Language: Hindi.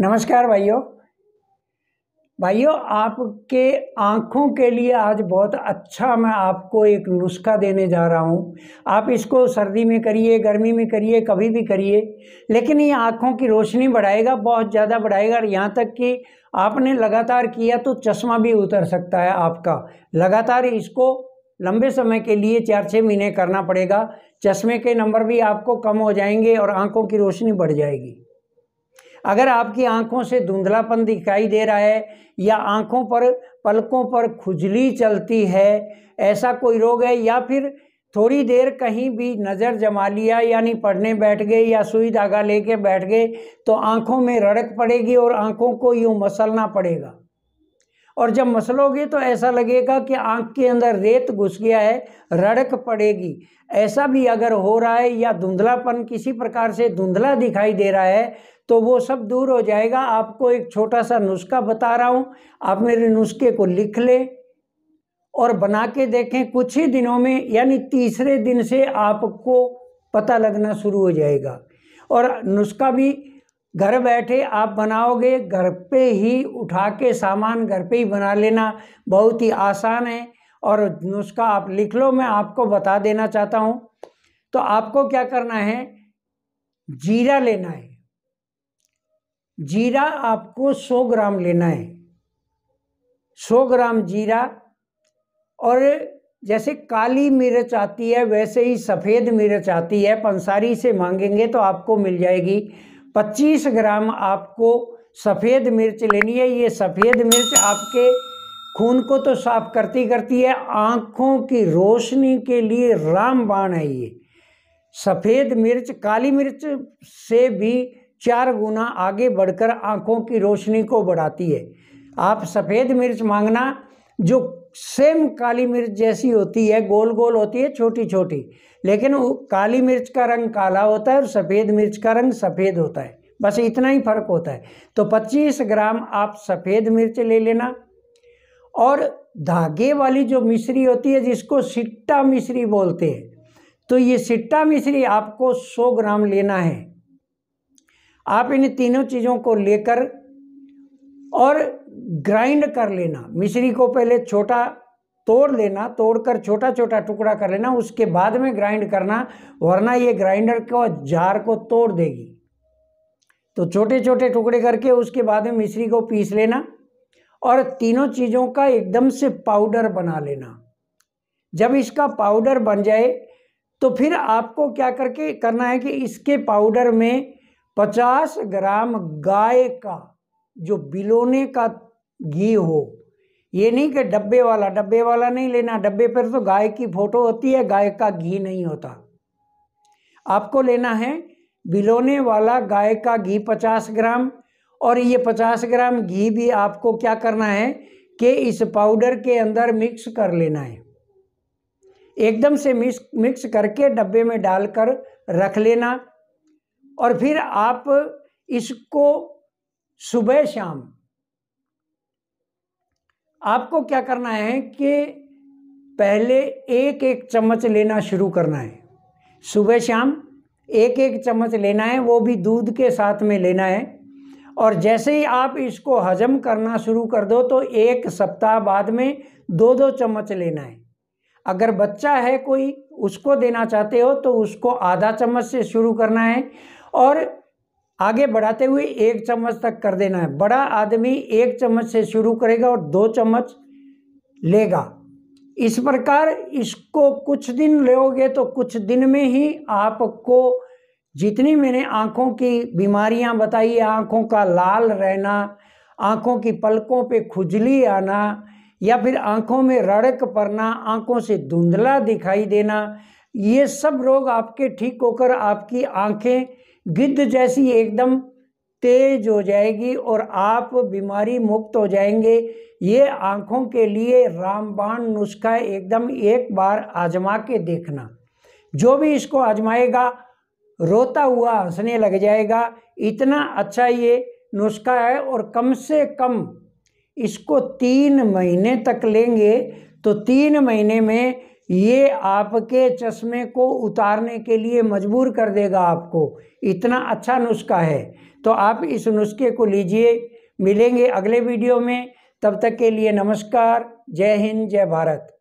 नमस्कार भाइयों भाइयों आपके आँखों के लिए आज बहुत अच्छा मैं आपको एक नुस्खा देने जा रहा हूँ आप इसको सर्दी में करिए गर्मी में करिए कभी भी करिए लेकिन ये आँखों की रोशनी बढ़ाएगा बहुत ज़्यादा बढ़ाएगा और यहाँ तक कि आपने लगातार किया तो चश्मा भी उतर सकता है आपका लगातार इसको लंबे समय के लिए चार छः महीने करना पड़ेगा चश्मे के नंबर भी आपको कम हो जाएंगे और आँखों की रोशनी बढ़ जाएगी अगर आपकी आंखों से धुंधलापन दिखाई दे रहा है या आंखों पर पलकों पर खुजली चलती है ऐसा कोई रोग है या फिर थोड़ी देर कहीं भी नज़र जमा लिया यानी पढ़ने बैठ गए या सुई धागा लेके बैठ गए तो आंखों में रड़क पड़ेगी और आंखों को यूँ मसलना पड़ेगा और जब मसलोगे तो ऐसा लगेगा कि आंख के अंदर रेत घुस गया है रड़क पड़ेगी ऐसा भी अगर हो रहा है या धुंधलापन किसी प्रकार से धुंधला दिखाई दे रहा है तो वो सब दूर हो जाएगा आपको एक छोटा सा नुस्खा बता रहा हूँ आप मेरे नुस्खे को लिख लें और बना के देखें कुछ ही दिनों में यानी तीसरे दिन से आपको पता लगना शुरू हो जाएगा और नुस्खा भी घर बैठे आप बनाओगे घर पे ही उठा के सामान घर पे ही बना लेना बहुत ही आसान है और नुस्खा आप लिख लो मैं आपको बता देना चाहता हूँ तो आपको क्या करना है जीरा लेना है जीरा आपको 100 ग्राम लेना है 100 ग्राम जीरा और जैसे काली मिर्च आती है वैसे ही सफ़ेद मिर्च आती है पंसारी से मांगेंगे तो आपको मिल जाएगी पच्चीस ग्राम आपको सफ़ेद मिर्च लेनी है ये सफ़ेद मिर्च आपके खून को तो साफ करती करती है आँखों की रोशनी के लिए रामबाण है ये सफ़ेद मिर्च काली मिर्च से भी चार गुना आगे बढ़कर आँखों की रोशनी को बढ़ाती है आप सफ़ेद मिर्च मांगना जो सेम काली मिर्च जैसी होती है गोल गोल होती है छोटी छोटी लेकिन काली मिर्च का रंग काला होता है और सफ़ेद मिर्च का रंग सफ़ेद होता है बस इतना ही फर्क होता है तो 25 ग्राम आप सफ़ेद मिर्च ले लेना और धागे वाली जो मिश्री होती है जिसको सिट्टा मिश्री बोलते हैं तो ये सिट्टा मिश्री आपको 100 ग्राम लेना है आप इन तीनों चीज़ों को लेकर और ग्राइंड कर लेना मिश्री को पहले छोटा तोड़ लेना तोड़कर छोटा छोटा टुकड़ा कर लेना उसके बाद में ग्राइंड करना वरना ये ग्राइंडर को जार को तोड़ देगी तो छोटे छोटे टुकड़े करके उसके बाद में मिश्री को पीस लेना और तीनों चीज़ों का एकदम से पाउडर बना लेना जब इसका पाउडर बन जाए तो फिर आपको क्या करके करना है कि इसके पाउडर में 50 ग्राम गाय का जो बिलोने का घी हो ये नहीं कि डब्बे वाला डब्बे वाला नहीं लेना डब्बे पर तो गाय की फोटो होती है गाय का घी नहीं होता आपको लेना है बिलोने वाला गाय का घी पचास ग्राम और ये पचास ग्राम घी भी आपको क्या करना है कि इस पाउडर के अंदर मिक्स कर लेना है एकदम से मिक्स मिक्स करके डब्बे में डालकर रख लेना और फिर आप इसको सुबह शाम आपको क्या करना है कि पहले एक एक चम्मच लेना शुरू करना है सुबह शाम एक एक चम्मच लेना है वो भी दूध के साथ में लेना है और जैसे ही आप इसको हजम करना शुरू कर दो तो एक सप्ताह बाद में दो दो चम्मच लेना है अगर बच्चा है कोई उसको देना चाहते हो तो उसको आधा चम्मच से शुरू करना है और आगे बढ़ाते हुए एक चम्मच तक कर देना है बड़ा आदमी एक चम्मच से शुरू करेगा और दो चम्मच लेगा इस प्रकार इसको कुछ दिन लोगे तो कुछ दिन में ही आपको जितनी मैंने आँखों की बीमारियाँ बताई आँखों का लाल रहना आँखों की पलकों पे खुजली आना या फिर आँखों में रड़क पड़ना आँखों से धुंधला दिखाई देना ये सब रोग आपके ठीक होकर आपकी आँखें गिद्ध जैसी एकदम तेज हो जाएगी और आप बीमारी मुक्त हो जाएंगे ये आँखों के लिए रामबाण नुस्खा एकदम एक बार आजमा के देखना जो भी इसको आजमाएगा रोता हुआ हंसने लग जाएगा इतना अच्छा ये नुस्खा है और कम से कम इसको तीन महीने तक लेंगे तो तीन महीने में ये आपके चश्मे को उतारने के लिए मजबूर कर देगा आपको इतना अच्छा नुस्खा है तो आप इस नुस्खे को लीजिए मिलेंगे अगले वीडियो में तब तक के लिए नमस्कार जय हिंद जय भारत